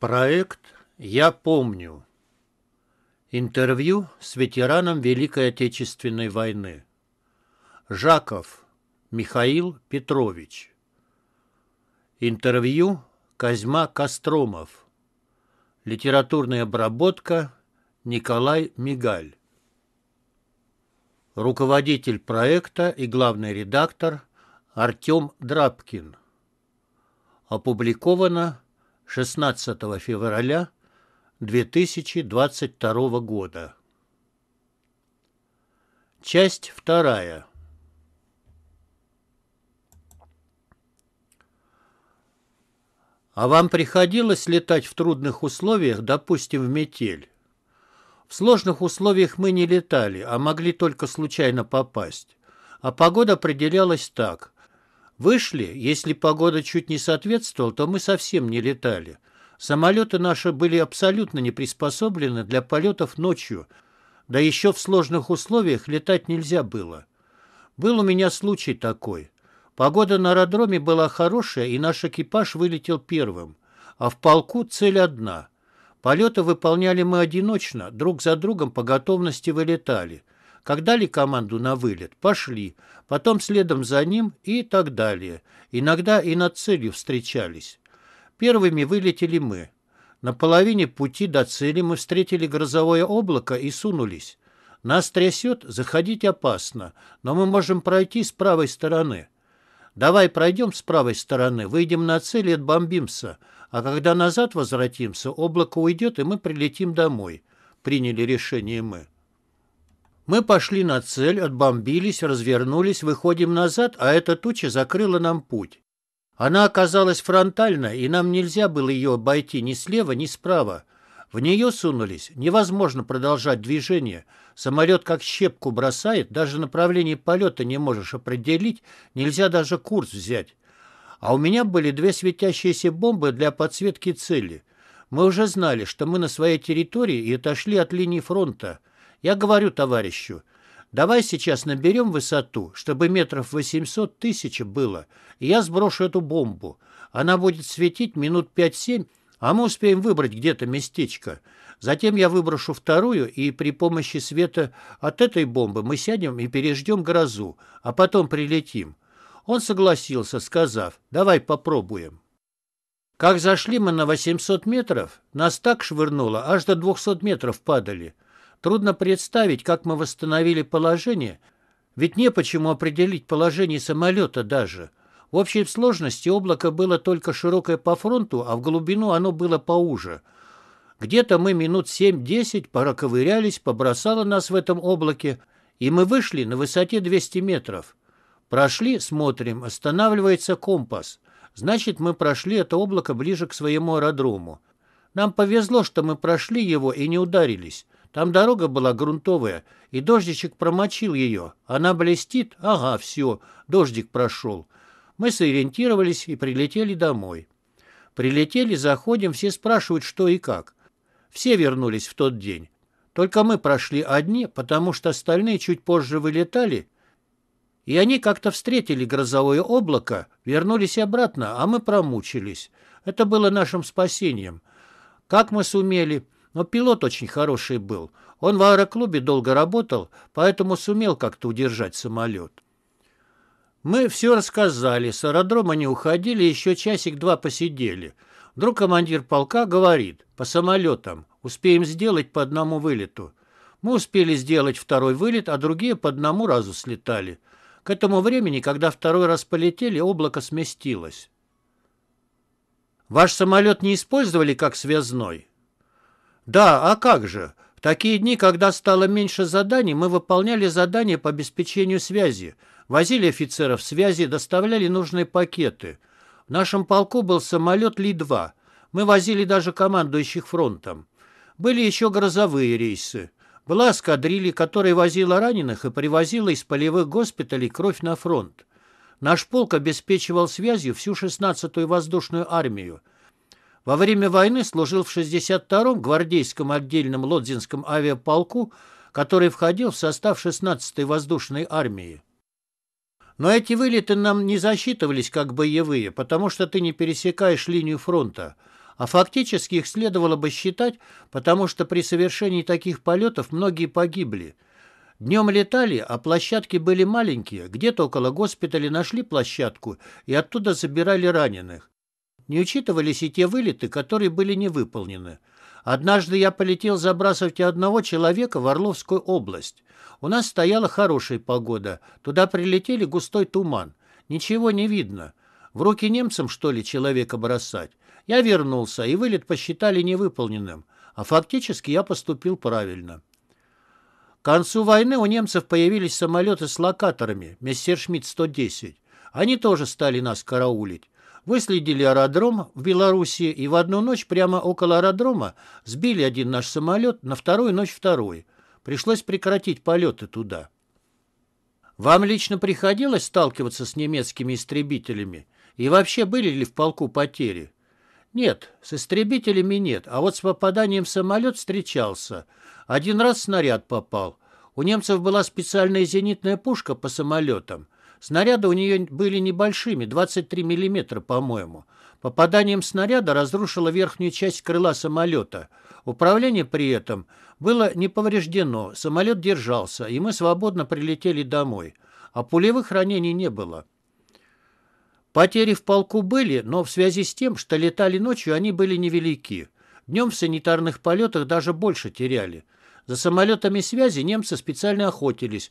Проект «Я помню». Интервью с ветераном Великой Отечественной войны. Жаков Михаил Петрович. Интервью Козьма Костромов. Литературная обработка Николай Мигаль. Руководитель проекта и главный редактор Артем Драбкин. Опубликовано 16 февраля 2022 года. Часть вторая. А вам приходилось летать в трудных условиях, допустим, в метель? В сложных условиях мы не летали, а могли только случайно попасть. А погода определялась так. Вышли, если погода чуть не соответствовала, то мы совсем не летали. Самолеты наши были абсолютно не приспособлены для полетов ночью, да еще в сложных условиях летать нельзя было. Был у меня случай такой. Погода на аэродроме была хорошая, и наш экипаж вылетел первым. А в полку цель одна. Полеты выполняли мы одиночно, друг за другом по готовности вылетали – как дали команду на вылет, пошли, потом следом за ним и так далее. Иногда и над целью встречались. Первыми вылетели мы. На половине пути до цели мы встретили грозовое облако и сунулись. Нас трясет, заходить опасно, но мы можем пройти с правой стороны. Давай пройдем с правой стороны, выйдем на цель и отбомбимся, а когда назад возвратимся, облако уйдет, и мы прилетим домой. Приняли решение мы. Мы пошли на цель, отбомбились, развернулись, выходим назад, а эта туча закрыла нам путь. Она оказалась фронтальна, и нам нельзя было ее обойти ни слева, ни справа. В нее сунулись. Невозможно продолжать движение. Самолет как щепку бросает, даже направление полета не можешь определить, нельзя даже курс взять. А у меня были две светящиеся бомбы для подсветки цели. Мы уже знали, что мы на своей территории и отошли от линии фронта. Я говорю товарищу, давай сейчас наберем высоту, чтобы метров 800 тысяч было, и я сброшу эту бомбу. Она будет светить минут 5-7, а мы успеем выбрать где-то местечко. Затем я выброшу вторую, и при помощи света от этой бомбы мы сядем и переждем грозу, а потом прилетим. Он согласился, сказав, давай попробуем. Как зашли мы на 800 метров, нас так швырнуло, аж до 200 метров падали. Трудно представить, как мы восстановили положение, ведь не почему определить положение самолета даже. В общей сложности облако было только широкое по фронту, а в глубину оно было поуже. Где-то мы минут 7-10 проковырялись, побросало нас в этом облаке, и мы вышли на высоте 200 метров. Прошли, смотрим, останавливается компас. Значит, мы прошли это облако ближе к своему аэродрому. Нам повезло, что мы прошли его и не ударились. Там дорога была грунтовая, и дождичек промочил ее. Она блестит? Ага, все, дождик прошел. Мы сориентировались и прилетели домой. Прилетели, заходим, все спрашивают, что и как. Все вернулись в тот день. Только мы прошли одни, потому что остальные чуть позже вылетали, и они как-то встретили грозовое облако, вернулись обратно, а мы промучились. Это было нашим спасением. Как мы сумели... Но пилот очень хороший был. Он в аэроклубе долго работал, поэтому сумел как-то удержать самолет. Мы все рассказали, с аэродрома не уходили, еще часик-два посидели. Вдруг командир полка говорит, по самолетам, успеем сделать по одному вылету. Мы успели сделать второй вылет, а другие по одному разу слетали. К этому времени, когда второй раз полетели, облако сместилось. Ваш самолет не использовали как связной? Да, а как же? В такие дни, когда стало меньше заданий, мы выполняли задания по обеспечению связи, возили офицеров связи, доставляли нужные пакеты. В нашем полку был самолет Ли-2. Мы возили даже командующих фронтом. Были еще грозовые рейсы. Была эскадрилья, которая возила раненых и привозила из полевых госпиталей кровь на фронт. Наш полк обеспечивал связью всю 16-ю воздушную армию. Во время войны служил в 62-м гвардейском отдельном лодзинском авиаполку, который входил в состав 16-й воздушной армии. Но эти вылеты нам не засчитывались как боевые, потому что ты не пересекаешь линию фронта. А фактически их следовало бы считать, потому что при совершении таких полетов многие погибли. Днем летали, а площадки были маленькие, где-то около госпиталя нашли площадку и оттуда забирали раненых. Не учитывались и те вылеты, которые были не выполнены. Однажды я полетел забрасывать одного человека в Орловскую область. У нас стояла хорошая погода. Туда прилетели густой туман. Ничего не видно. В руки немцам, что ли, человека бросать? Я вернулся, и вылет посчитали невыполненным. А фактически я поступил правильно. К концу войны у немцев появились самолеты с локаторами, Мессершмитт-110. Они тоже стали нас караулить. Выследили аэродром в Беларуси и в одну ночь прямо около аэродрома сбили один наш самолет, на вторую ночь второй. Пришлось прекратить полеты туда. Вам лично приходилось сталкиваться с немецкими истребителями? И вообще были ли в полку потери? Нет, с истребителями нет, а вот с попаданием самолет встречался. Один раз снаряд попал. У немцев была специальная зенитная пушка по самолетам. Снаряды у нее были небольшими, 23 миллиметра, по-моему. Попаданием снаряда разрушила верхнюю часть крыла самолета. Управление при этом было не повреждено, самолет держался, и мы свободно прилетели домой. А пулевых ранений не было. Потери в полку были, но в связи с тем, что летали ночью, они были невелики. Днем в санитарных полетах даже больше теряли. За самолетами связи немцы специально охотились,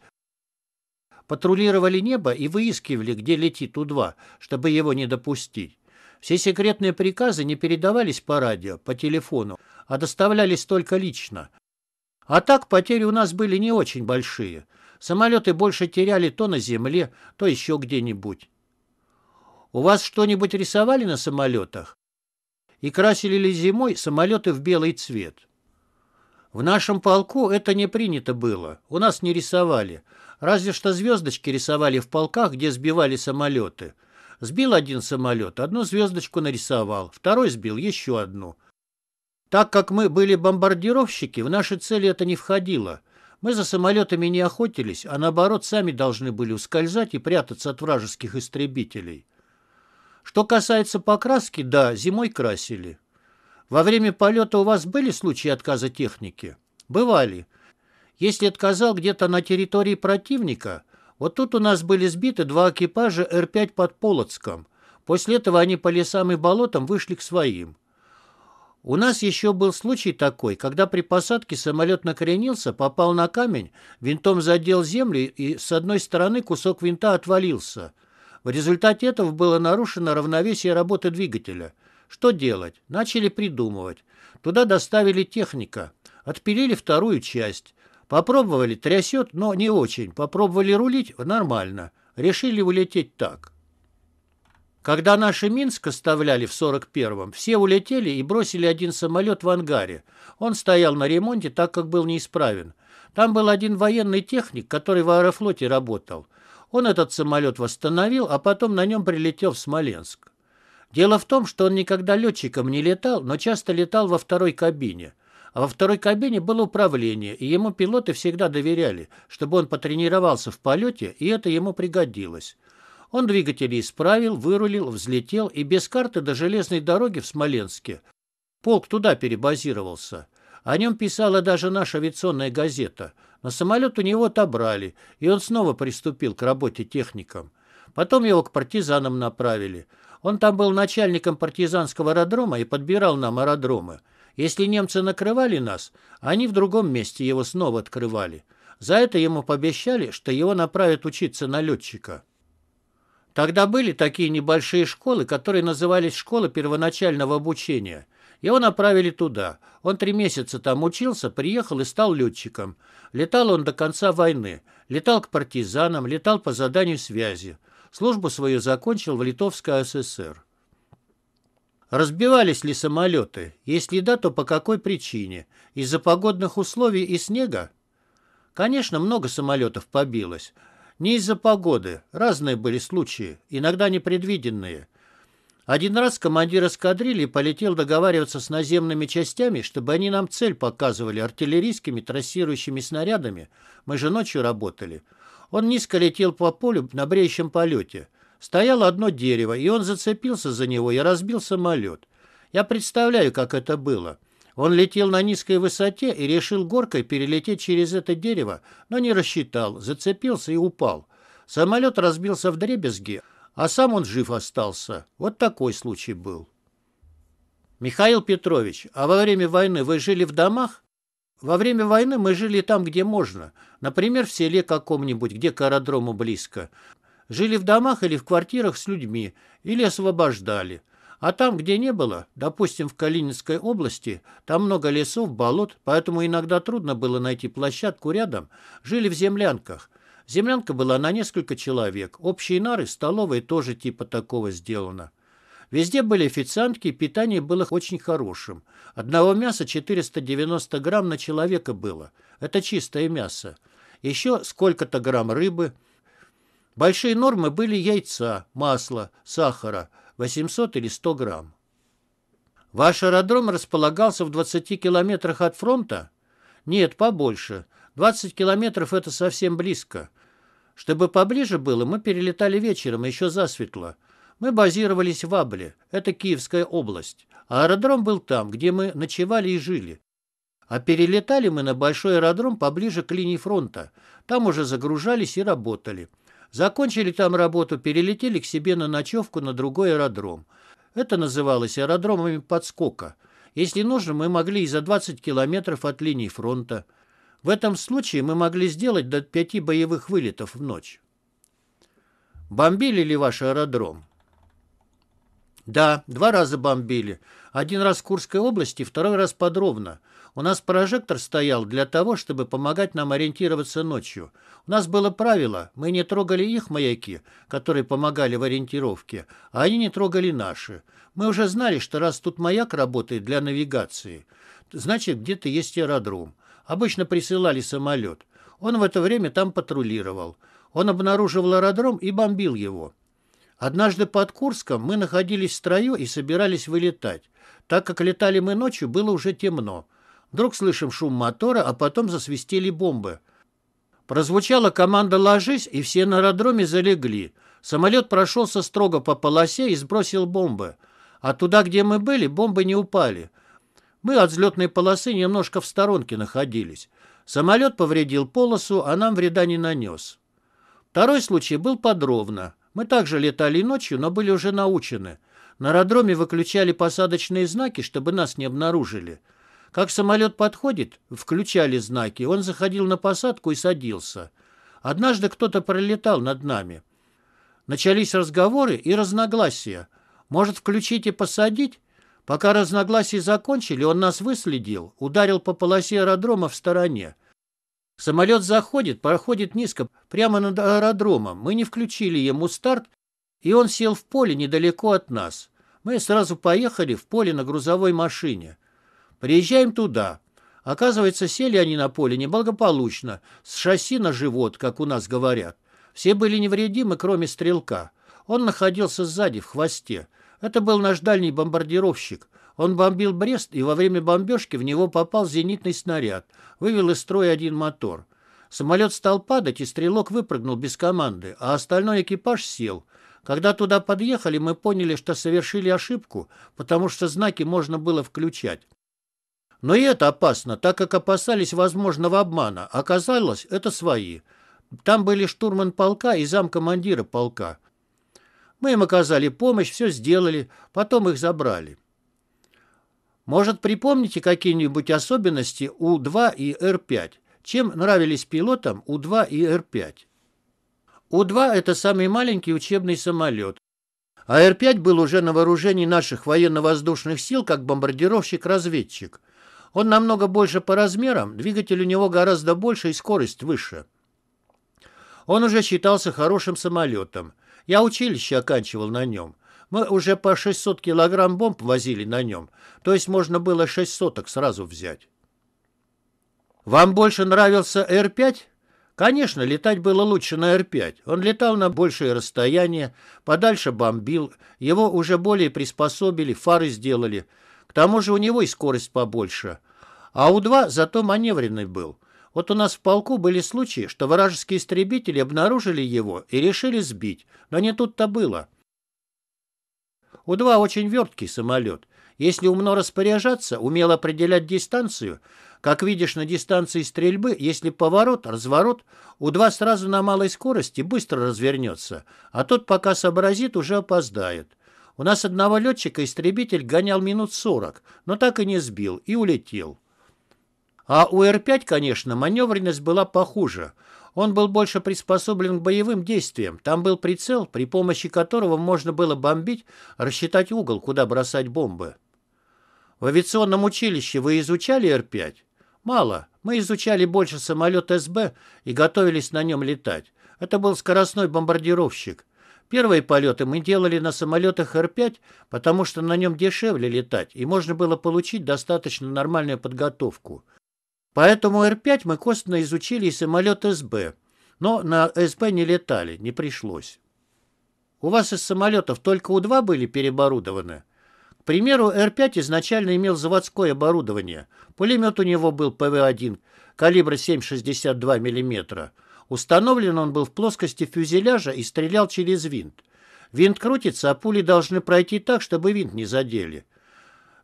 патрулировали небо и выискивали, где летит У-2, чтобы его не допустить. Все секретные приказы не передавались по радио, по телефону, а доставлялись только лично. А так потери у нас были не очень большие. Самолеты больше теряли то на земле, то еще где-нибудь. У вас что-нибудь рисовали на самолетах? И красили ли зимой самолеты в белый цвет? В нашем полку это не принято было, у нас не рисовали. Разве что звездочки рисовали в полках, где сбивали самолеты. Сбил один самолет, одну звездочку нарисовал, второй сбил еще одну. Так как мы были бомбардировщики, в наши цели это не входило. Мы за самолетами не охотились, а наоборот сами должны были ускользать и прятаться от вражеских истребителей. Что касается покраски, да, зимой красили. Во время полета у вас были случаи отказа техники? Бывали. Если отказал где-то на территории противника, вот тут у нас были сбиты два экипажа Р-5 под Полоцком. После этого они по лесам и болотам вышли к своим. У нас еще был случай такой, когда при посадке самолет накренился, попал на камень, винтом задел землю и с одной стороны кусок винта отвалился. В результате этого было нарушено равновесие работы двигателя – что делать? Начали придумывать. Туда доставили техника. Отпилили вторую часть. Попробовали, трясет, но не очень. Попробовали рулить, нормально. Решили улететь так. Когда наши Минск оставляли в 41-м, все улетели и бросили один самолет в ангаре. Он стоял на ремонте, так как был неисправен. Там был один военный техник, который в аэрофлоте работал. Он этот самолет восстановил, а потом на нем прилетел в Смоленск. Дело в том, что он никогда летчиком не летал, но часто летал во второй кабине. А во второй кабине было управление, и ему пилоты всегда доверяли, чтобы он потренировался в полете, и это ему пригодилось. Он двигатели исправил, вырулил, взлетел и без карты до железной дороги в Смоленске. Полк туда перебазировался. О нем писала даже наша авиационная газета. Но самолет у него отобрали, и он снова приступил к работе техником. Потом его к партизанам направили – он там был начальником партизанского аэродрома и подбирал нам аэродромы. Если немцы накрывали нас, они в другом месте его снова открывали. За это ему пообещали, что его направят учиться на летчика. Тогда были такие небольшие школы, которые назывались школа первоначального обучения». Его направили туда. Он три месяца там учился, приехал и стал летчиком. Летал он до конца войны. Летал к партизанам, летал по заданию связи. Службу свою закончил в Литовской ССР. Разбивались ли самолеты? Если да, то по какой причине? Из-за погодных условий и снега? Конечно, много самолетов побилось. Не из-за погоды. Разные были случаи, иногда непредвиденные. Один раз командир эскадрильи полетел договариваться с наземными частями, чтобы они нам цель показывали артиллерийскими трассирующими снарядами. Мы же ночью работали. Он низко летел по полю на бреющем полете. Стояло одно дерево, и он зацепился за него и разбил самолет. Я представляю, как это было. Он летел на низкой высоте и решил горкой перелететь через это дерево, но не рассчитал, зацепился и упал. Самолет разбился в дребезги, а сам он жив остался. Вот такой случай был. «Михаил Петрович, а во время войны вы жили в домах?» Во время войны мы жили там, где можно. Например, в селе каком-нибудь, где к аэродрому близко. Жили в домах или в квартирах с людьми, или освобождали. А там, где не было, допустим, в Калининской области, там много лесов, болот, поэтому иногда трудно было найти площадку рядом, жили в землянках. Землянка была на несколько человек, общие нары, столовые тоже типа такого сделано. Везде были официантки, питание было очень хорошим. Одного мяса 490 грамм на человека было. Это чистое мясо. Еще сколько-то грамм рыбы. Большие нормы были яйца, масла, сахара, 800 или 100 грамм. Ваш аэродром располагался в 20 километрах от фронта? Нет, побольше. 20 километров – это совсем близко. Чтобы поближе было, мы перелетали вечером, еще засветло. Мы базировались в Абле, это Киевская область. Аэродром был там, где мы ночевали и жили. А перелетали мы на большой аэродром поближе к линии фронта. Там уже загружались и работали. Закончили там работу, перелетели к себе на ночевку на другой аэродром. Это называлось аэродромами подскока. Если нужно, мы могли и за 20 километров от линии фронта. В этом случае мы могли сделать до пяти боевых вылетов в ночь. Бомбили ли ваш аэродром? Да, два раза бомбили. Один раз в Курской области, второй раз подробно. У нас прожектор стоял для того, чтобы помогать нам ориентироваться ночью. У нас было правило, мы не трогали их маяки, которые помогали в ориентировке, а они не трогали наши. Мы уже знали, что раз тут маяк работает для навигации, значит где-то есть аэродром. Обычно присылали самолет. Он в это время там патрулировал. Он обнаруживал аэродром и бомбил его. Однажды под Курском мы находились в строю и собирались вылетать. Так как летали мы ночью, было уже темно. Вдруг слышим шум мотора, а потом засвистели бомбы. Прозвучала команда «Ложись», и все на аэродроме залегли. Самолет прошелся строго по полосе и сбросил бомбы. А туда, где мы были, бомбы не упали. Мы от взлетной полосы немножко в сторонке находились. Самолет повредил полосу, а нам вреда не нанес. Второй случай был подробно. Мы также летали ночью, но были уже научены. На аэродроме выключали посадочные знаки, чтобы нас не обнаружили. Как самолет подходит, включали знаки, он заходил на посадку и садился. Однажды кто-то пролетал над нами. Начались разговоры и разногласия. Может, включить и посадить? Пока разногласия закончили, он нас выследил, ударил по полосе аэродрома в стороне. Самолет заходит, проходит низко, прямо над аэродромом. Мы не включили ему старт, и он сел в поле недалеко от нас. Мы сразу поехали в поле на грузовой машине. Приезжаем туда. Оказывается, сели они на поле неблагополучно, с шасси на живот, как у нас говорят. Все были невредимы, кроме стрелка. Он находился сзади, в хвосте. Это был наш дальний бомбардировщик. Он бомбил Брест, и во время бомбежки в него попал зенитный снаряд, вывел из строя один мотор. Самолет стал падать, и стрелок выпрыгнул без команды, а остальной экипаж сел. Когда туда подъехали, мы поняли, что совершили ошибку, потому что знаки можно было включать. Но и это опасно, так как опасались возможного обмана. Оказалось, это свои. Там были штурман полка и замкомандира полка. Мы им оказали помощь, все сделали, потом их забрали. Может, припомните какие-нибудь особенности У-2 и Р-5? Чем нравились пилотам У-2 и Р-5? У-2 – это самый маленький учебный самолет. А Р-5 был уже на вооружении наших военно-воздушных сил как бомбардировщик-разведчик. Он намного больше по размерам, двигатель у него гораздо больше и скорость выше. Он уже считался хорошим самолетом. Я училище оканчивал на нем – мы уже по 600 килограмм бомб возили на нем, то есть можно было 6 соток сразу взять. Вам больше нравился Р-5? Конечно, летать было лучше на Р-5. Он летал на большее расстояние, подальше бомбил, его уже более приспособили, фары сделали. К тому же у него и скорость побольше. А У-2 зато маневренный был. Вот у нас в полку были случаи, что вражеские истребители обнаружили его и решили сбить, но не тут-то было. У-2 очень верткий самолет. Если умно распоряжаться, умело определять дистанцию, как видишь на дистанции стрельбы, если поворот, разворот, У-2 сразу на малой скорости быстро развернется, а тот пока сообразит, уже опоздает. У нас одного летчика истребитель гонял минут 40, но так и не сбил и улетел. А у Р-5, конечно, маневренность была похуже – он был больше приспособлен к боевым действиям. Там был прицел, при помощи которого можно было бомбить, рассчитать угол, куда бросать бомбы. В авиационном училище вы изучали Р-5? Мало. Мы изучали больше самолет СБ и готовились на нем летать. Это был скоростной бомбардировщик. Первые полеты мы делали на самолетах Р-5, потому что на нем дешевле летать, и можно было получить достаточно нормальную подготовку. Поэтому Р-5 мы костно изучили и самолет СБ, но на СБ не летали, не пришлось. У вас из самолетов только У-2 были переоборудованы? К примеру, Р-5 изначально имел заводское оборудование. Пулемет у него был ПВ-1 калибра 7,62 мм. Установлен он был в плоскости фюзеляжа и стрелял через винт. Винт крутится, а пули должны пройти так, чтобы винт не задели.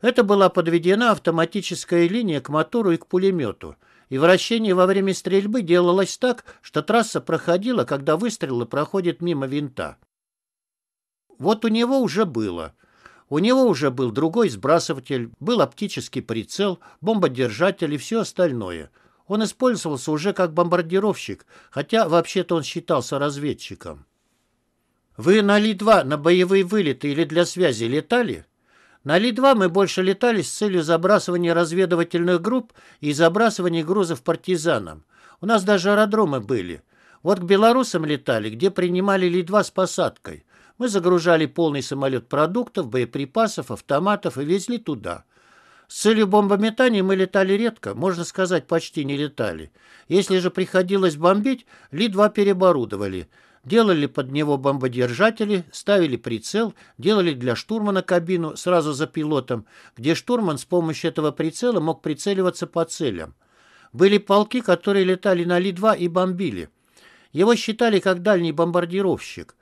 Это была подведена автоматическая линия к мотору и к пулемету, и вращение во время стрельбы делалось так, что трасса проходила, когда выстрелы проходят мимо винта. Вот у него уже было. У него уже был другой сбрасыватель, был оптический прицел, бомбодержатель и все остальное. Он использовался уже как бомбардировщик, хотя вообще-то он считался разведчиком. «Вы на Ли-2 на боевые вылеты или для связи летали?» На Ли-2 мы больше летали с целью забрасывания разведывательных групп и забрасывания грузов партизанам. У нас даже аэродромы были. Вот к белорусам летали, где принимали Ли-2 с посадкой. Мы загружали полный самолет продуктов, боеприпасов, автоматов и везли туда. С целью бомбометания мы летали редко, можно сказать, почти не летали. Если же приходилось бомбить, Ли-2 переоборудовали – делали под него бомбодержатели, ставили прицел, делали для штурмана кабину сразу за пилотом, где штурман с помощью этого прицела мог прицеливаться по целям. Были полки, которые летали на Ли-2 и бомбили. Его считали как дальний бомбардировщик.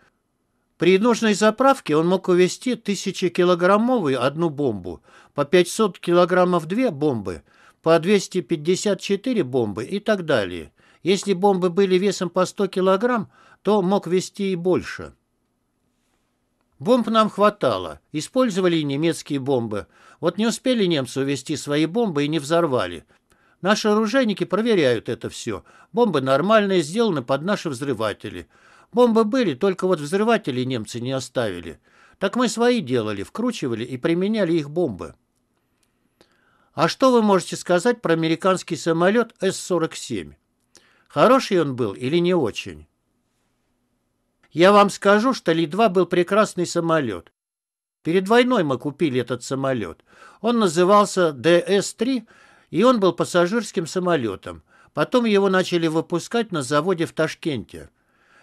При нужной заправке он мог увезти тысячекилограммовую одну бомбу, по 500 килограммов две бомбы, по 254 бомбы и так далее – если бомбы были весом по 100 килограмм, то мог вести и больше. Бомб нам хватало. Использовали и немецкие бомбы. Вот не успели немцы увезти свои бомбы и не взорвали. Наши оружейники проверяют это все. Бомбы нормальные, сделаны под наши взрыватели. Бомбы были, только вот взрыватели немцы не оставили. Так мы свои делали, вкручивали и применяли их бомбы. А что вы можете сказать про американский самолет С-47? Хороший он был или не очень? Я вам скажу, что Ли-2 был прекрасный самолет. Перед войной мы купили этот самолет. Он назывался ДС-3, и он был пассажирским самолетом. Потом его начали выпускать на заводе в Ташкенте.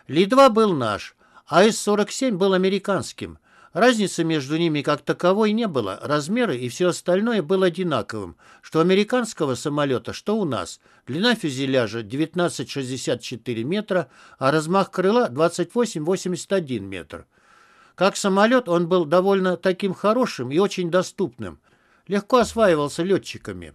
Ли-2 был наш, а С-47 был американским. Разницы между ними как таковой не было, размеры и все остальное было одинаковым, что американского самолета, что у нас. Длина фюзеляжа 19,64 метра, а размах крыла 28,81 метр. Как самолет он был довольно таким хорошим и очень доступным. Легко осваивался летчиками.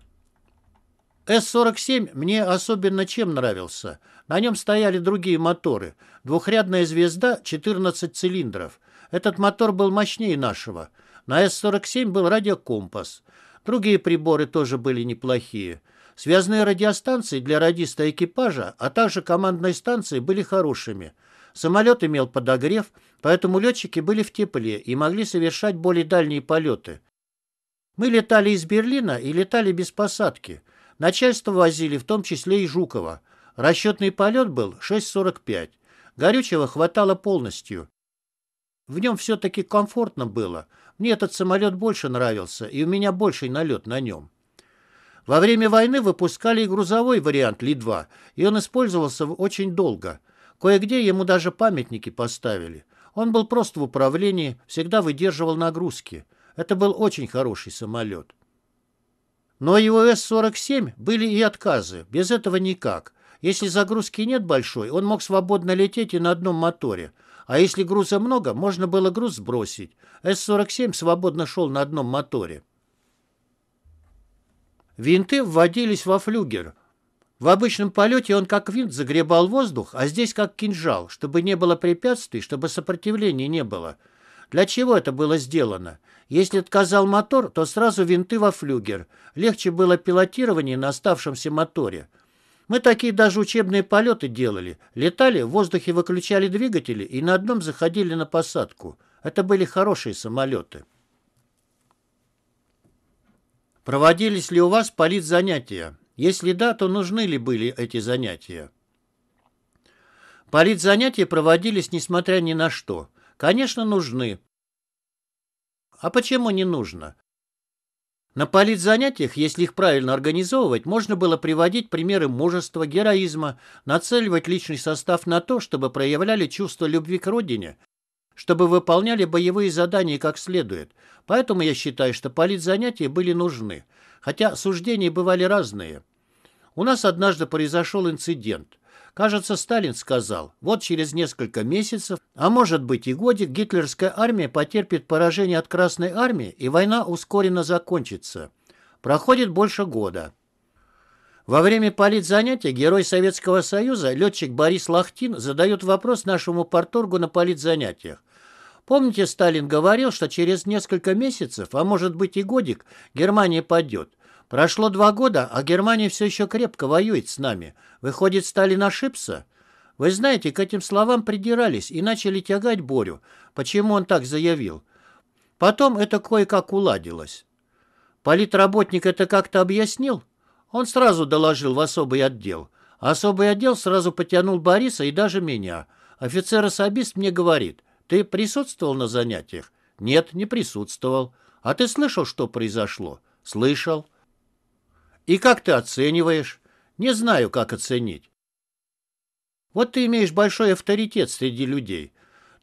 С-47 мне особенно чем нравился. На нем стояли другие моторы. Двухрядная звезда, 14 цилиндров. Этот мотор был мощнее нашего. На С-47 был радиокомпас. Другие приборы тоже были неплохие. Связные радиостанции для радиста экипажа, а также командной станции были хорошими. Самолет имел подогрев, поэтому летчики были в тепле и могли совершать более дальние полеты. Мы летали из Берлина и летали без посадки. Начальство возили, в том числе и Жукова. Расчетный полет был 6.45. Горючего хватало полностью. В нем все-таки комфортно было. Мне этот самолет больше нравился, и у меня больший налет на нем. Во время войны выпускали и грузовой вариант Ли-2, и он использовался очень долго. Кое-где ему даже памятники поставили. Он был просто в управлении, всегда выдерживал нагрузки. Это был очень хороший самолет. Но и у С-47 были и отказы, без этого никак. Если загрузки нет большой, он мог свободно лететь и на одном моторе, а если груза много, можно было груз сбросить. С-47 свободно шел на одном моторе. Винты вводились во флюгер. В обычном полете он как винт загребал воздух, а здесь как кинжал, чтобы не было препятствий, чтобы сопротивления не было. Для чего это было сделано? Если отказал мотор, то сразу винты во флюгер. Легче было пилотирование на оставшемся моторе. Мы такие даже учебные полеты делали. Летали, в воздухе выключали двигатели и на одном заходили на посадку. Это были хорошие самолеты. Проводились ли у вас политзанятия? Если да, то нужны ли были эти занятия? Политзанятия проводились, несмотря ни на что. Конечно, нужны. А почему не нужно? На политзанятиях, если их правильно организовывать, можно было приводить примеры мужества, героизма, нацеливать личный состав на то, чтобы проявляли чувство любви к родине, чтобы выполняли боевые задания как следует. Поэтому я считаю, что политзанятия были нужны, хотя суждения бывали разные. У нас однажды произошел инцидент – Кажется, Сталин сказал, вот через несколько месяцев, а может быть и годик, гитлерская армия потерпит поражение от Красной армии, и война ускоренно закончится. Проходит больше года. Во время политзанятия герой Советского Союза, летчик Борис Лахтин, задает вопрос нашему порторгу на политзанятиях. Помните, Сталин говорил, что через несколько месяцев, а может быть и годик, Германия падет. Прошло два года, а Германия все еще крепко воюет с нами. Выходит, Сталин ошибся? Вы знаете, к этим словам придирались и начали тягать Борю. Почему он так заявил? Потом это кое-как уладилось. Политработник это как-то объяснил? Он сразу доложил в особый отдел. Особый отдел сразу потянул Бориса и даже меня. Офицер-особист мне говорит, ты присутствовал на занятиях? Нет, не присутствовал. А ты слышал, что произошло? Слышал. И как ты оцениваешь? Не знаю, как оценить. Вот ты имеешь большой авторитет среди людей.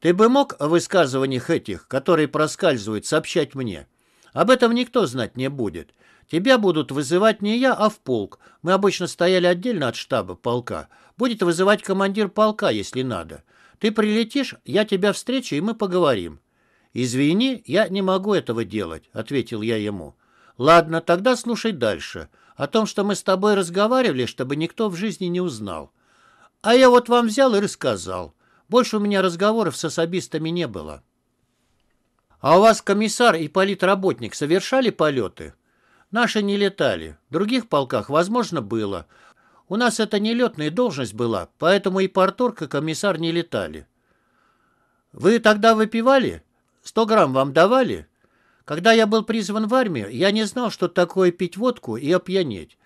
Ты бы мог о высказываниях этих, которые проскальзывают, сообщать мне? Об этом никто знать не будет. Тебя будут вызывать не я, а в полк. Мы обычно стояли отдельно от штаба полка. Будет вызывать командир полка, если надо. Ты прилетишь, я тебя встречу, и мы поговорим». «Извини, я не могу этого делать», — ответил я ему. «Ладно, тогда слушай дальше. О том, что мы с тобой разговаривали, чтобы никто в жизни не узнал. А я вот вам взял и рассказал. Больше у меня разговоров с особистами не было. А у вас комиссар и политработник совершали полеты? Наши не летали. В других полках, возможно, было. У нас это не летная должность была, поэтому и порторг, и комиссар не летали. Вы тогда выпивали? Сто грамм вам давали? Когда я был призван в армию, я не знал, что такое пить водку и опьянеть.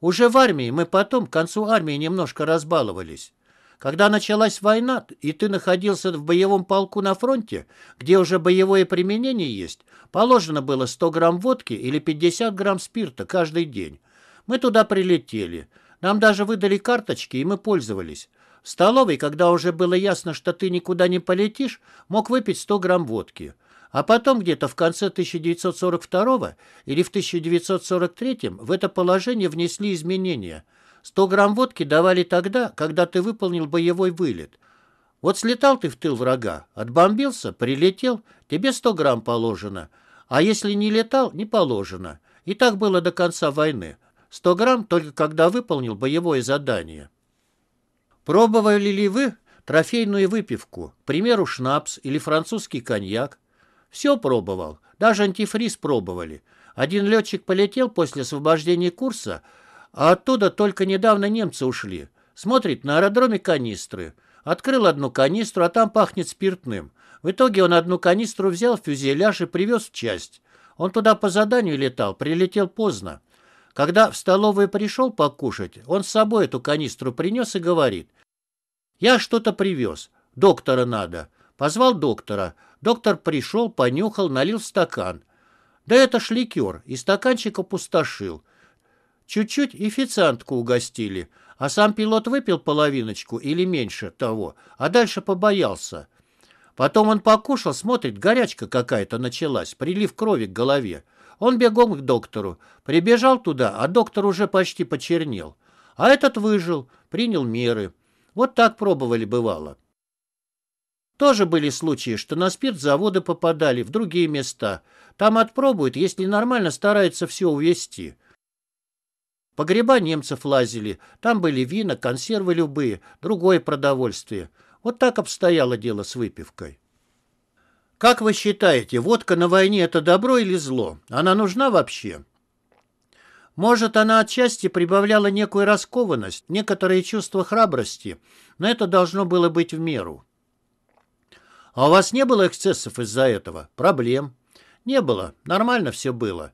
Уже в армии мы потом к концу армии немножко разбаловались. Когда началась война, и ты находился в боевом полку на фронте, где уже боевое применение есть, положено было 100 грамм водки или 50 грамм спирта каждый день. Мы туда прилетели. Нам даже выдали карточки, и мы пользовались. В столовой, когда уже было ясно, что ты никуда не полетишь, мог выпить 100 грамм водки. А потом где-то в конце 1942 или в 1943 в это положение внесли изменения. 100 грамм водки давали тогда, когда ты выполнил боевой вылет. Вот слетал ты в тыл врага, отбомбился, прилетел, тебе 100 грамм положено. А если не летал, не положено. И так было до конца войны. 100 грамм только когда выполнил боевое задание. Пробовали ли вы трофейную выпивку, к примеру, шнапс или французский коньяк, все пробовал. Даже антифриз пробовали. Один летчик полетел после освобождения курса, а оттуда только недавно немцы ушли. Смотрит на аэродроме канистры. Открыл одну канистру, а там пахнет спиртным. В итоге он одну канистру взял в фюзеляж и привез в часть. Он туда по заданию летал, прилетел поздно. Когда в столовую пришел покушать, он с собой эту канистру принес и говорит. «Я что-то привез. Доктора надо». Позвал доктора. Доктор пришел, понюхал, налил стакан. Да это ж ликер, и стаканчик опустошил. Чуть-чуть официантку угостили, а сам пилот выпил половиночку или меньше того, а дальше побоялся. Потом он покушал, смотрит, горячка какая-то началась, прилив крови к голове. Он бегом к доктору. Прибежал туда, а доктор уже почти почернел. А этот выжил, принял меры. Вот так пробовали бывало. Тоже были случаи, что на спирт заводы попадали в другие места. Там отпробуют, если нормально стараются все увезти. Погреба немцев лазили. Там были вина, консервы любые, другое продовольствие. Вот так обстояло дело с выпивкой. Как вы считаете, водка на войне – это добро или зло? Она нужна вообще? Может, она отчасти прибавляла некую раскованность, некоторые чувства храбрости, но это должно было быть в меру. А у вас не было эксцессов из-за этого? Проблем? Не было. Нормально все было.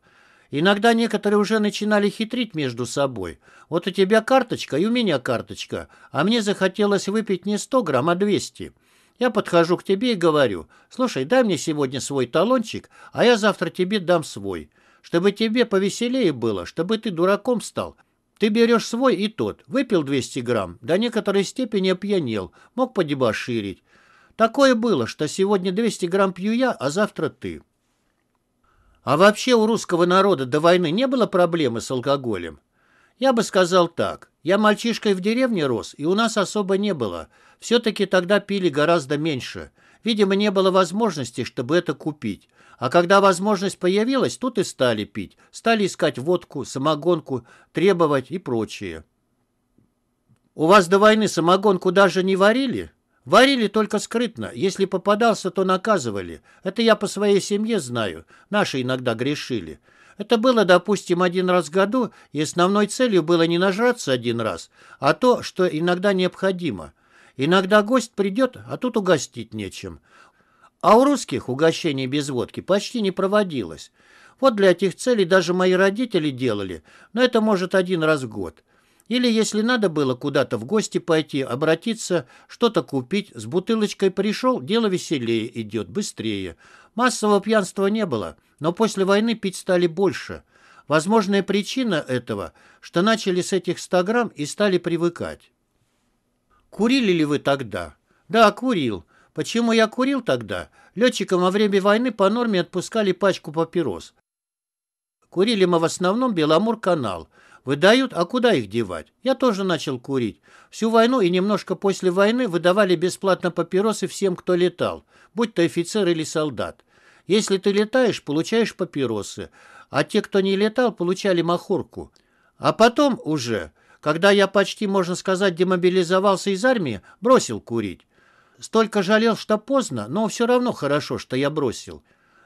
Иногда некоторые уже начинали хитрить между собой. Вот у тебя карточка и у меня карточка, а мне захотелось выпить не 100 грамм, а 200. Я подхожу к тебе и говорю, слушай, дай мне сегодня свой талончик, а я завтра тебе дам свой. Чтобы тебе повеселее было, чтобы ты дураком стал. Ты берешь свой и тот. Выпил 200 грамм, до некоторой степени опьянел, мог подебоширить. Такое было, что сегодня 200 грамм пью я, а завтра ты. А вообще у русского народа до войны не было проблемы с алкоголем? Я бы сказал так. Я мальчишкой в деревне рос, и у нас особо не было. Все-таки тогда пили гораздо меньше. Видимо, не было возможности, чтобы это купить. А когда возможность появилась, тут и стали пить. Стали искать водку, самогонку, требовать и прочее. «У вас до войны самогонку даже не варили?» Варили только скрытно. Если попадался, то наказывали. Это я по своей семье знаю. Наши иногда грешили. Это было, допустим, один раз в году, и основной целью было не нажраться один раз, а то, что иногда необходимо. Иногда гость придет, а тут угостить нечем. А у русских угощений без водки почти не проводилось. Вот для этих целей даже мои родители делали, но это, может, один раз в год. Или, если надо было куда-то в гости пойти, обратиться, что-то купить, с бутылочкой пришел, дело веселее идет, быстрее. Массового пьянства не было, но после войны пить стали больше. Возможная причина этого, что начали с этих 100 грамм и стали привыкать. Курили ли вы тогда? Да, курил. Почему я курил тогда? Летчикам во время войны по норме отпускали пачку папирос. Курили мы в основном Беломор-канал – Выдают, а куда их девать? Я тоже начал курить. Всю войну и немножко после войны выдавали бесплатно папиросы всем, кто летал, будь то офицер или солдат. Если ты летаешь, получаешь папиросы, а те, кто не летал, получали махорку. А потом уже, когда я почти, можно сказать, демобилизовался из армии, бросил курить. Столько жалел, что поздно, но все равно хорошо, что я бросил.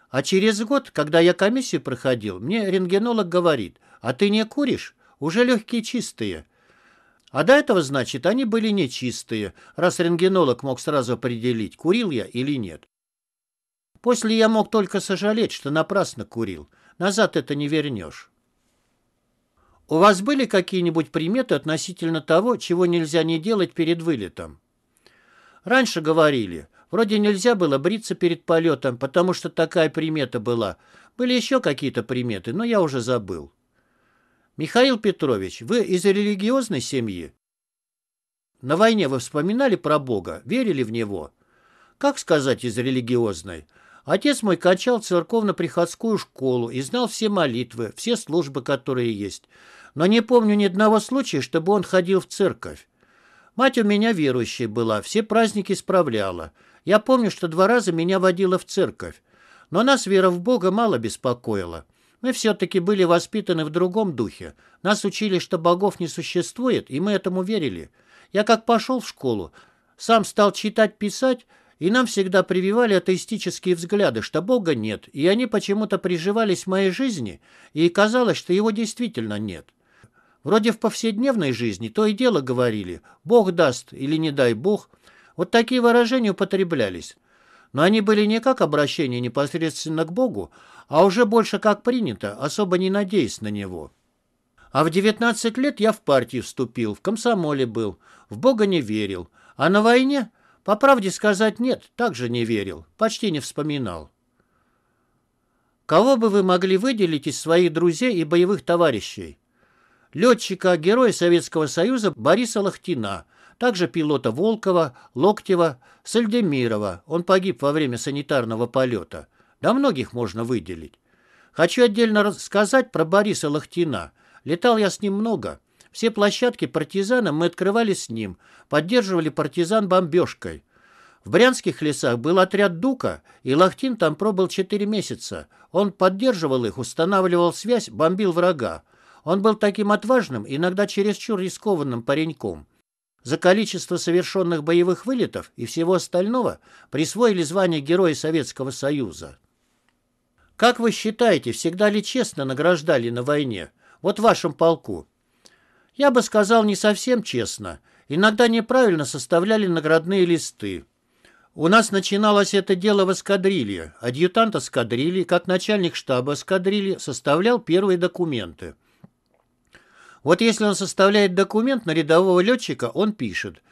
А через год, когда я комиссию проходил, мне рентгенолог говорит, «А ты не куришь?» Уже легкие чистые. А до этого, значит, они были нечистые, раз рентгенолог мог сразу определить, курил я или нет. После я мог только сожалеть, что напрасно курил. Назад это не вернешь. У вас были какие-нибудь приметы относительно того, чего нельзя не делать перед вылетом? Раньше говорили, вроде нельзя было бриться перед полетом, потому что такая примета была. Были еще какие-то приметы, но я уже забыл. «Михаил Петрович, вы из религиозной семьи?» «На войне вы вспоминали про Бога, верили в Него?» «Как сказать из религиозной?» Отец мой качал церковно-приходскую школу и знал все молитвы, все службы, которые есть. Но не помню ни одного случая, чтобы он ходил в церковь. Мать у меня верующей была, все праздники справляла. Я помню, что два раза меня водила в церковь. Но нас вера в Бога мало беспокоила. Мы все-таки были воспитаны в другом духе. Нас учили, что богов не существует, и мы этому верили. Я как пошел в школу, сам стал читать, писать, и нам всегда прививали атеистические взгляды, что Бога нет, и они почему-то приживались в моей жизни, и казалось, что его действительно нет. Вроде в повседневной жизни то и дело говорили «Бог даст» или «не дай Бог». Вот такие выражения употреблялись. Но они были не как обращение непосредственно к Богу, а уже больше как принято, особо не надеясь на него. А в 19 лет я в партию вступил, в комсомоле был, в Бога не верил. А на войне, по правде сказать, нет, также не верил, почти не вспоминал. Кого бы вы могли выделить из своих друзей и боевых товарищей? Летчика, героя Советского Союза Бориса Лохтина, также пилота Волкова, Локтева, Сальдемирова, он погиб во время санитарного полета – да многих можно выделить. Хочу отдельно рассказать про Бориса Лохтина. Летал я с ним много. Все площадки партизанам мы открывали с ним, поддерживали партизан бомбежкой. В брянских лесах был отряд Дука, и Лохтин там пробыл 4 месяца. Он поддерживал их, устанавливал связь, бомбил врага. Он был таким отважным, иногда чересчур рискованным пареньком. За количество совершенных боевых вылетов и всего остального присвоили звание Героя Советского Союза. Как вы считаете, всегда ли честно награждали на войне? Вот в вашем полку. Я бы сказал, не совсем честно. Иногда неправильно составляли наградные листы. У нас начиналось это дело в эскадрилье. Адъютант эскадрильи, как начальник штаба эскадрильи, составлял первые документы. Вот если он составляет документ на рядового летчика, он пишет.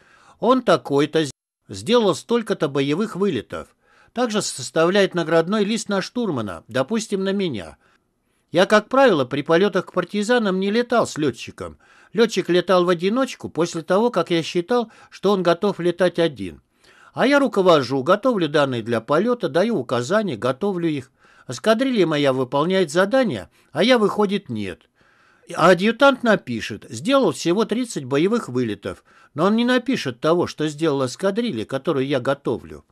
Он такой-то сделал столько-то боевых вылетов также составляет наградной лист на штурмана, допустим, на меня. Я, как правило, при полетах к партизанам не летал с летчиком. Летчик летал в одиночку после того, как я считал, что он готов летать один. А я руковожу, готовлю данные для полета, даю указания, готовлю их. Эскадрилья моя выполняет задания, а я, выходит, нет. А адъютант напишет, сделал всего 30 боевых вылетов, но он не напишет того, что сделала эскадрилья, которую я готовлю.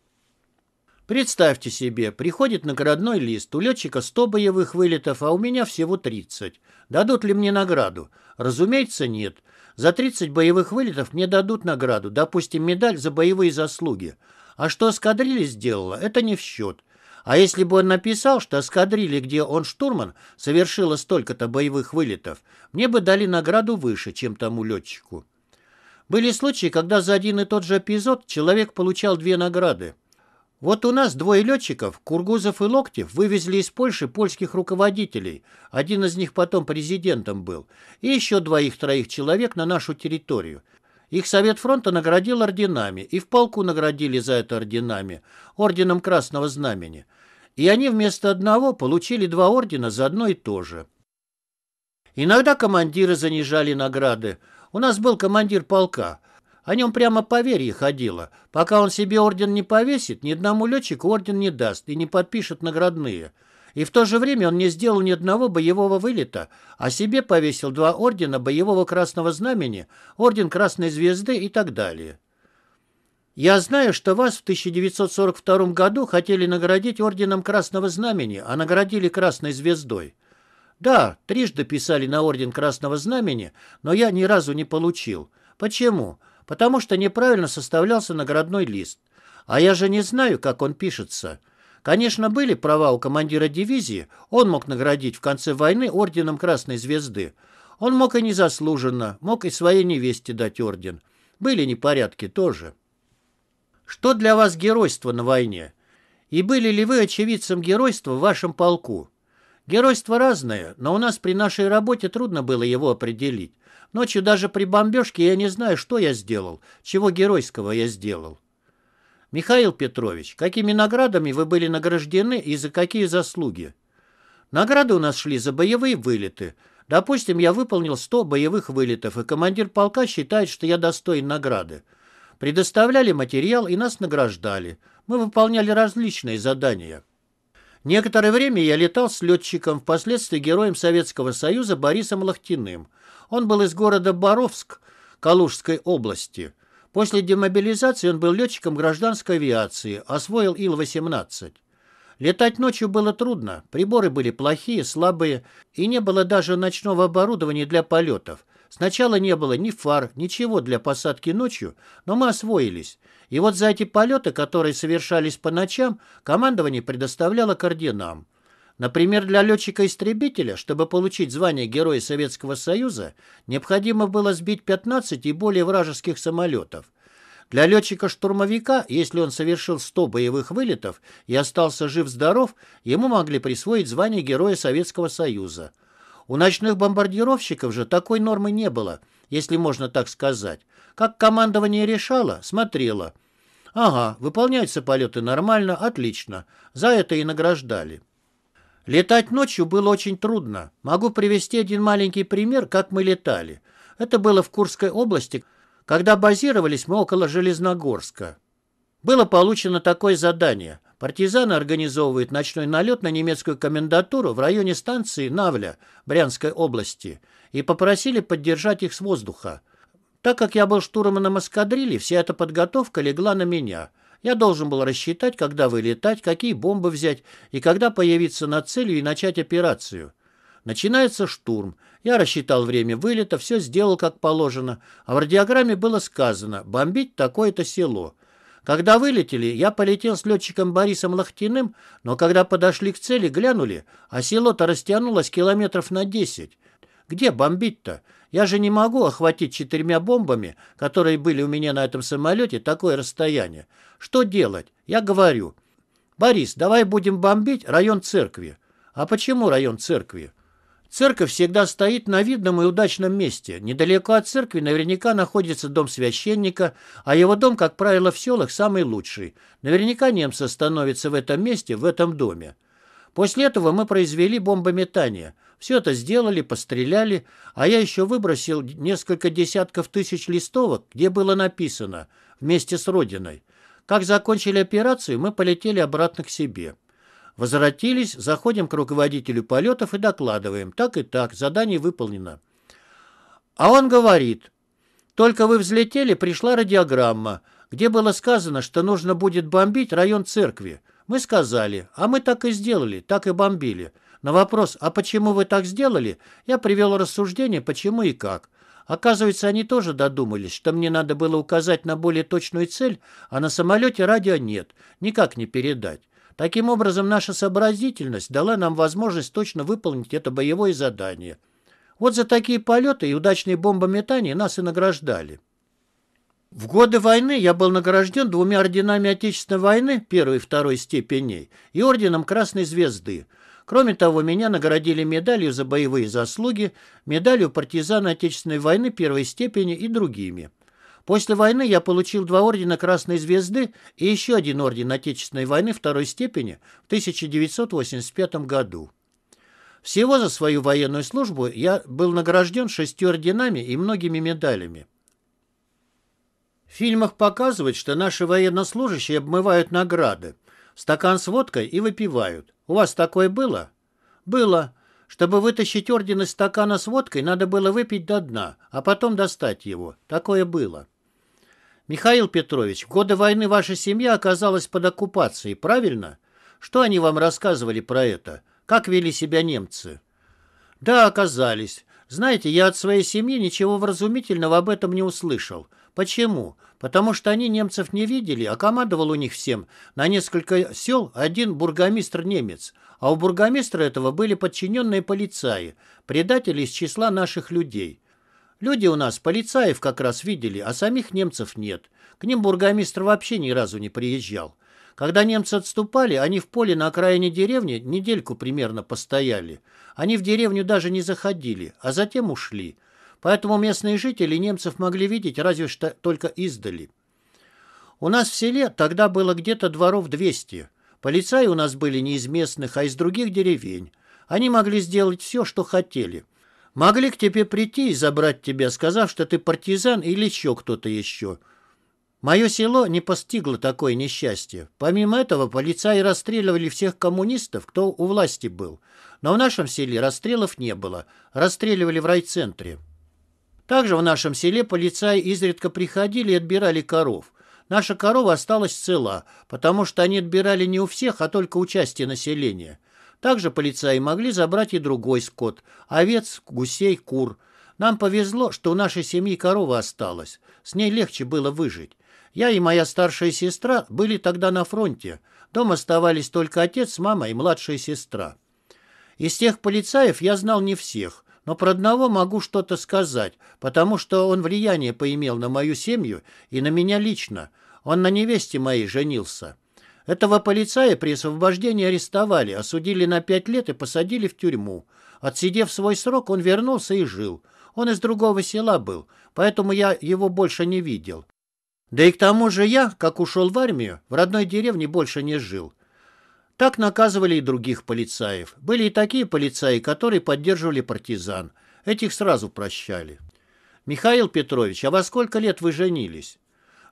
Представьте себе, приходит наградной лист, у летчика 100 боевых вылетов, а у меня всего 30. Дадут ли мне награду? Разумеется, нет. За 30 боевых вылетов мне дадут награду, допустим, медаль за боевые заслуги. А что эскадрилья сделала, это не в счет. А если бы он написал, что эскадрилья, где он штурман, совершила столько-то боевых вылетов, мне бы дали награду выше, чем тому летчику. Были случаи, когда за один и тот же эпизод человек получал две награды. Вот у нас двое летчиков, Кургузов и Локтев, вывезли из Польши польских руководителей, один из них потом президентом был, и еще двоих-троих человек на нашу территорию. Их Совет фронта наградил орденами, и в полку наградили за это орденами, орденом Красного Знамени. И они вместо одного получили два ордена за одно и то же. Иногда командиры занижали награды. У нас был командир полка, о нем прямо по вере ходило. Пока он себе орден не повесит, ни одному летчику орден не даст и не подпишет наградные. И в то же время он не сделал ни одного боевого вылета, а себе повесил два ордена боевого красного знамени, орден Красной Звезды и так далее. Я знаю, что вас в 1942 году хотели наградить орденом Красного Знамени, а наградили Красной Звездой. Да, трижды писали на орден Красного Знамени, но я ни разу не получил. Почему? потому что неправильно составлялся наградной лист. А я же не знаю, как он пишется. Конечно, были права у командира дивизии, он мог наградить в конце войны орденом Красной Звезды. Он мог и незаслуженно, мог и своей невесте дать орден. Были непорядки тоже. Что для вас геройство на войне? И были ли вы очевидцем геройства в вашем полку? Геройство разное, но у нас при нашей работе трудно было его определить. Ночью даже при бомбежке я не знаю, что я сделал, чего геройского я сделал. Михаил Петрович, какими наградами вы были награждены и за какие заслуги? Награды у нас шли за боевые вылеты. Допустим, я выполнил 100 боевых вылетов, и командир полка считает, что я достоин награды. Предоставляли материал и нас награждали. Мы выполняли различные задания. Некоторое время я летал с летчиком, впоследствии героем Советского Союза Борисом Лохтиным – он был из города Боровск Калужской области. После демобилизации он был летчиком гражданской авиации, освоил Ил-18. Летать ночью было трудно, приборы были плохие, слабые, и не было даже ночного оборудования для полетов. Сначала не было ни фар, ничего для посадки ночью, но мы освоились. И вот за эти полеты, которые совершались по ночам, командование предоставляло координам. Например, для летчика-истребителя, чтобы получить звание Героя Советского Союза, необходимо было сбить 15 и более вражеских самолетов. Для летчика-штурмовика, если он совершил 100 боевых вылетов и остался жив-здоров, ему могли присвоить звание Героя Советского Союза. У ночных бомбардировщиков же такой нормы не было, если можно так сказать. Как командование решало, смотрело. Ага, выполняются полеты нормально, отлично. За это и награждали. Летать ночью было очень трудно. Могу привести один маленький пример, как мы летали. Это было в Курской области, когда базировались мы около Железногорска. Было получено такое задание. Партизаны организовывают ночной налет на немецкую комендатуру в районе станции Навля Брянской области и попросили поддержать их с воздуха. Так как я был штурманом эскадрильи, вся эта подготовка легла на меня – я должен был рассчитать, когда вылетать, какие бомбы взять и когда появиться над целью и начать операцию. Начинается штурм. Я рассчитал время вылета, все сделал как положено, а в радиограмме было сказано «бомбить такое-то село». Когда вылетели, я полетел с летчиком Борисом Лохтиным, но когда подошли к цели, глянули, а село-то растянулось километров на десять. Где бомбить-то? Я же не могу охватить четырьмя бомбами, которые были у меня на этом самолете, такое расстояние. Что делать? Я говорю. Борис, давай будем бомбить район церкви. А почему район церкви? Церковь всегда стоит на видном и удачном месте. Недалеко от церкви наверняка находится дом священника, а его дом, как правило, в селах самый лучший. Наверняка немцы становятся в этом месте, в этом доме. После этого мы произвели бомбометание – все это сделали, постреляли, а я еще выбросил несколько десятков тысяч листовок, где было написано «Вместе с Родиной». Как закончили операцию, мы полетели обратно к себе. Возвратились, заходим к руководителю полетов и докладываем. Так и так, задание выполнено. А он говорит, только вы взлетели, пришла радиограмма, где было сказано, что нужно будет бомбить район церкви. Мы сказали, а мы так и сделали, так и бомбили. На вопрос «А почему вы так сделали?» я привел рассуждение «Почему и как?». Оказывается, они тоже додумались, что мне надо было указать на более точную цель, а на самолете радио нет, никак не передать. Таким образом, наша сообразительность дала нам возможность точно выполнить это боевое задание. Вот за такие полеты и удачные бомбометания нас и награждали. В годы войны я был награжден двумя орденами Отечественной войны первой и второй степеней и орденом Красной Звезды. Кроме того, меня наградили медалью за боевые заслуги, медалью партизана Отечественной войны первой степени и другими. После войны я получил два ордена Красной Звезды и еще один орден Отечественной войны второй степени в 1985 году. Всего за свою военную службу я был награжден шестью орденами и многими медалями. В фильмах показывают, что наши военнослужащие обмывают награды. Стакан с водкой и выпивают. У вас такое было? Было. Чтобы вытащить орден из стакана с водкой, надо было выпить до дна, а потом достать его. Такое было. Михаил Петрович, в годы войны ваша семья оказалась под оккупацией, правильно? Что они вам рассказывали про это? Как вели себя немцы? Да, оказались. Знаете, я от своей семьи ничего вразумительного об этом не услышал. Почему? Потому что они немцев не видели, а командовал у них всем на несколько сел один бургомистр-немец, а у бургомистра этого были подчиненные полицаи, предатели из числа наших людей. Люди у нас полицаев как раз видели, а самих немцев нет. К ним бургомистр вообще ни разу не приезжал. Когда немцы отступали, они в поле на окраине деревни недельку примерно постояли. Они в деревню даже не заходили, а затем ушли. Поэтому местные жители немцев могли видеть разве что только издали. У нас в селе тогда было где-то дворов 200. Полицаи у нас были не из местных, а из других деревень. Они могли сделать все, что хотели. Могли к тебе прийти и забрать тебя, сказав, что ты партизан или еще кто-то еще. Мое село не постигло такое несчастье. Помимо этого, полицаи расстреливали всех коммунистов, кто у власти был. Но в нашем селе расстрелов не было. Расстреливали в райцентре. Также в нашем селе полицаи изредка приходили и отбирали коров. Наша корова осталась цела, потому что они отбирали не у всех, а только у части населения. Также полицаи могли забрать и другой скот – овец, гусей, кур. Нам повезло, что у нашей семьи корова осталась. С ней легче было выжить. Я и моя старшая сестра были тогда на фронте. Дома оставались только отец, мама и младшая сестра. Из тех полицаев я знал не всех. Но про одного могу что-то сказать, потому что он влияние поимел на мою семью и на меня лично. Он на невесте моей женился. Этого полицая при освобождении арестовали, осудили на пять лет и посадили в тюрьму. Отсидев свой срок, он вернулся и жил. Он из другого села был, поэтому я его больше не видел. Да и к тому же я, как ушел в армию, в родной деревне больше не жил. Так наказывали и других полицаев. Были и такие полицаи, которые поддерживали партизан. Этих сразу прощали. «Михаил Петрович, а во сколько лет вы женились?»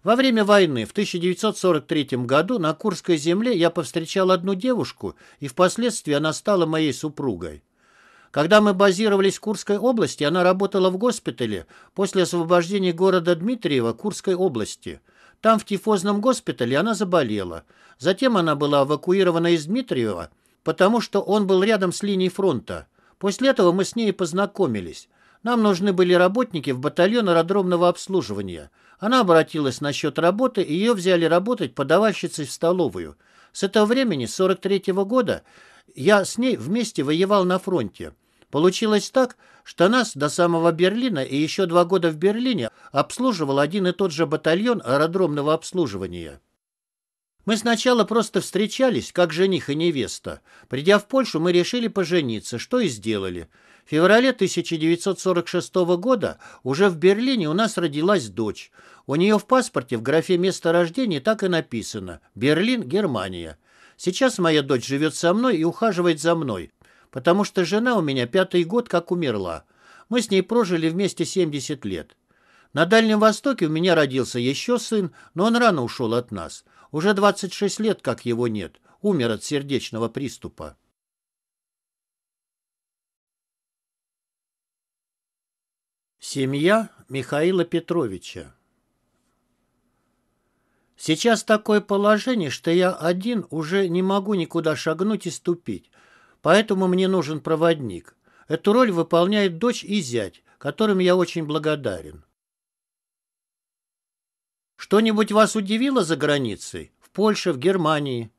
Во время войны в 1943 году на Курской земле я повстречал одну девушку, и впоследствии она стала моей супругой. Когда мы базировались в Курской области, она работала в госпитале после освобождения города Дмитриева Курской области – там, в тифозном госпитале, она заболела. Затем она была эвакуирована из Дмитриева, потому что он был рядом с линией фронта. После этого мы с ней познакомились. Нам нужны были работники в батальон аэродромного обслуживания. Она обратилась насчет работы, и ее взяли работать подавальщицей в столовую. С этого времени, 43 -го года, я с ней вместе воевал на фронте. Получилось так, что нас до самого Берлина и еще два года в Берлине обслуживал один и тот же батальон аэродромного обслуживания. Мы сначала просто встречались, как жених и невеста. Придя в Польшу, мы решили пожениться, что и сделали. В феврале 1946 года уже в Берлине у нас родилась дочь. У нее в паспорте в графе место рождения так и написано «Берлин, Германия». Сейчас моя дочь живет со мной и ухаживает за мной, потому что жена у меня пятый год как умерла. Мы с ней прожили вместе 70 лет. На Дальнем Востоке у меня родился еще сын, но он рано ушел от нас. Уже 26 лет, как его нет. Умер от сердечного приступа. Семья Михаила Петровича Сейчас такое положение, что я один уже не могу никуда шагнуть и ступить. Поэтому мне нужен проводник. Эту роль выполняет дочь и зять, которым я очень благодарен. Что-нибудь вас удивило за границей? В Польше, в Германии?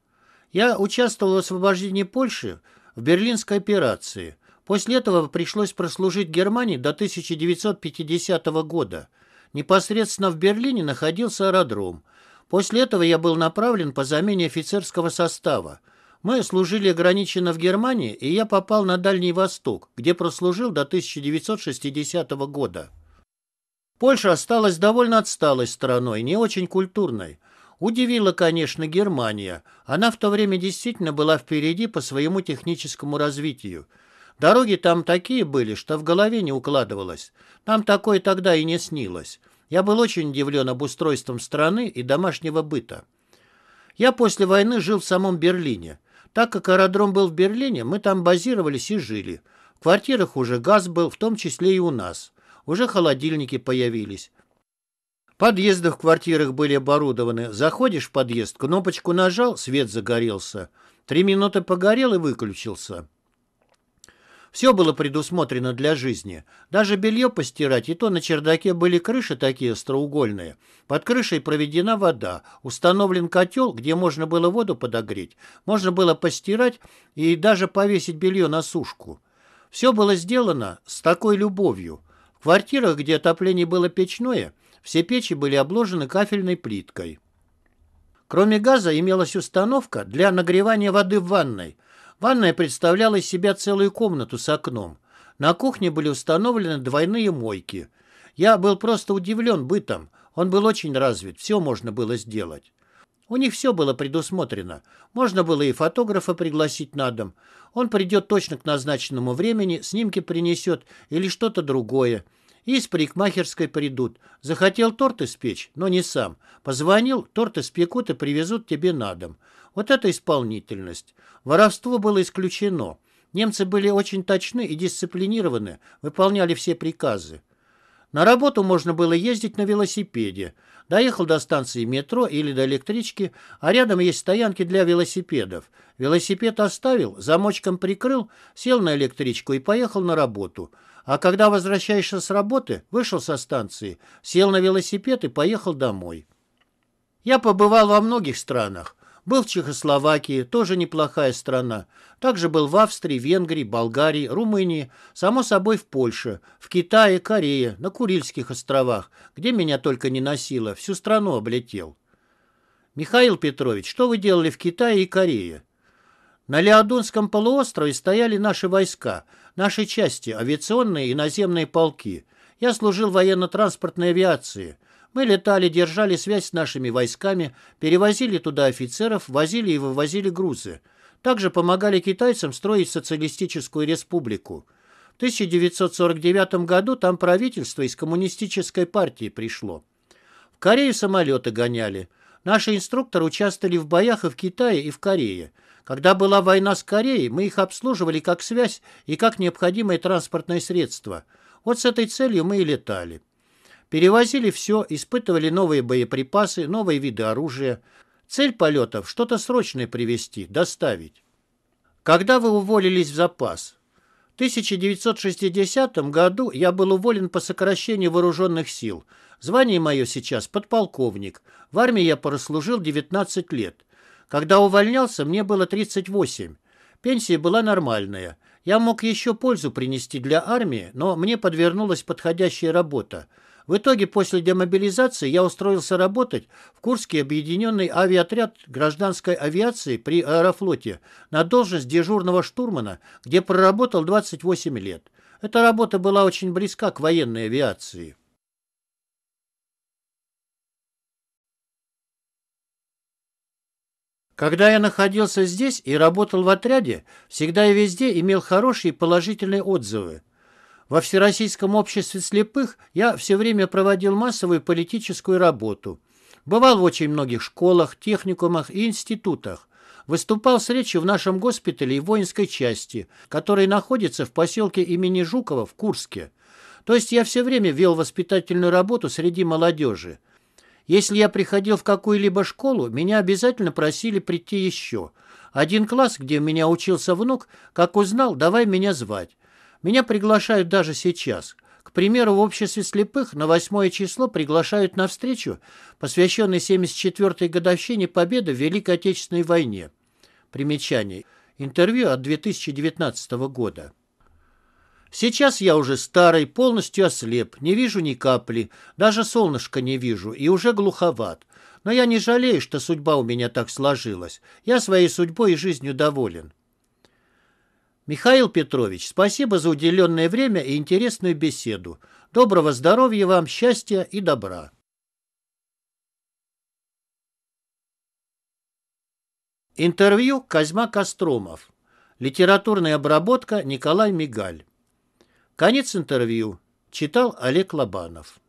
Я участвовал в освобождении Польши в Берлинской операции. После этого пришлось прослужить Германии до 1950 года. Непосредственно в Берлине находился аэродром. После этого я был направлен по замене офицерского состава – мы служили ограниченно в Германии, и я попал на Дальний Восток, где прослужил до 1960 года. Польша осталась довольно отсталой страной, не очень культурной. Удивила, конечно, Германия. Она в то время действительно была впереди по своему техническому развитию. Дороги там такие были, что в голове не укладывалось. Там такое тогда и не снилось. Я был очень удивлен обустройством страны и домашнего быта. Я после войны жил в самом Берлине. Так как аэродром был в Берлине, мы там базировались и жили. В квартирах уже газ был, в том числе и у нас. Уже холодильники появились. Подъезды в квартирах были оборудованы. Заходишь в подъезд, кнопочку нажал, свет загорелся. Три минуты погорел и выключился. Все было предусмотрено для жизни. Даже белье постирать, и то на чердаке были крыши такие остроугольные. Под крышей проведена вода, установлен котел, где можно было воду подогреть, можно было постирать и даже повесить белье на сушку. Все было сделано с такой любовью. В квартирах, где отопление было печное, все печи были обложены кафельной плиткой. Кроме газа имелась установка для нагревания воды в ванной. Ванная представляла из себя целую комнату с окном. На кухне были установлены двойные мойки. Я был просто удивлен бытом. Он был очень развит, все можно было сделать. У них все было предусмотрено. Можно было и фотографа пригласить на дом. Он придет точно к назначенному времени, снимки принесет или что-то другое. И из парикмахерской придут. Захотел торт испечь, но не сам. Позвонил, торт испекут и привезут тебе на дом. Вот это исполнительность. Воровство было исключено. Немцы были очень точны и дисциплинированы, выполняли все приказы. На работу можно было ездить на велосипеде. Доехал до станции метро или до электрички, а рядом есть стоянки для велосипедов. Велосипед оставил, замочком прикрыл, сел на электричку и поехал на работу. А когда возвращаешься с работы, вышел со станции, сел на велосипед и поехал домой. Я побывал во многих странах. Был в Чехословакии, тоже неплохая страна. Также был в Австрии, Венгрии, Болгарии, Румынии, само собой в Польше, в Китае, Корее, на Курильских островах, где меня только не носило, всю страну облетел. «Михаил Петрович, что вы делали в Китае и Корее?» На Леодонском полуострове стояли наши войска, наши части, авиационные и наземные полки. Я служил в военно-транспортной авиации. Мы летали, держали связь с нашими войсками, перевозили туда офицеров, возили и вывозили грузы. Также помогали китайцам строить социалистическую республику. В 1949 году там правительство из коммунистической партии пришло. В Корею самолеты гоняли. Наши инструкторы участвовали в боях и в Китае, и в Корее. Когда была война с Кореей, мы их обслуживали как связь и как необходимое транспортное средство. Вот с этой целью мы и летали. Перевозили все, испытывали новые боеприпасы, новые виды оружия. Цель полетов – что-то срочное привезти, доставить. Когда вы уволились в запас? В 1960 году я был уволен по сокращению вооруженных сил. Звание мое сейчас подполковник. В армии я прослужил 19 лет. Когда увольнялся, мне было 38. Пенсия была нормальная. Я мог еще пользу принести для армии, но мне подвернулась подходящая работа – в итоге после демобилизации я устроился работать в Курский объединенный авиаотряд гражданской авиации при аэрофлоте на должность дежурного штурмана, где проработал 28 лет. Эта работа была очень близка к военной авиации. Когда я находился здесь и работал в отряде, всегда и везде имел хорошие положительные отзывы. Во Всероссийском обществе слепых я все время проводил массовую политическую работу. Бывал в очень многих школах, техникумах и институтах. Выступал с речью в нашем госпитале и воинской части, который находится в поселке имени Жукова в Курске. То есть я все время вел воспитательную работу среди молодежи. Если я приходил в какую-либо школу, меня обязательно просили прийти еще. Один класс, где меня учился внук, как узнал, давай меня звать. Меня приглашают даже сейчас. К примеру, в обществе слепых на 8 число приглашают на встречу, посвященную 74-й годовщине Победы в Великой Отечественной войне. Примечание. Интервью от 2019 года. Сейчас я уже старый, полностью ослеп, не вижу ни капли, даже солнышко не вижу и уже глуховат. Но я не жалею, что судьба у меня так сложилась. Я своей судьбой и жизнью доволен. Михаил Петрович, спасибо за уделенное время и интересную беседу. Доброго здоровья вам, счастья и добра. Интервью Козьма Костромов. Литературная обработка Николай Мигаль. Конец интервью. Читал Олег Лобанов.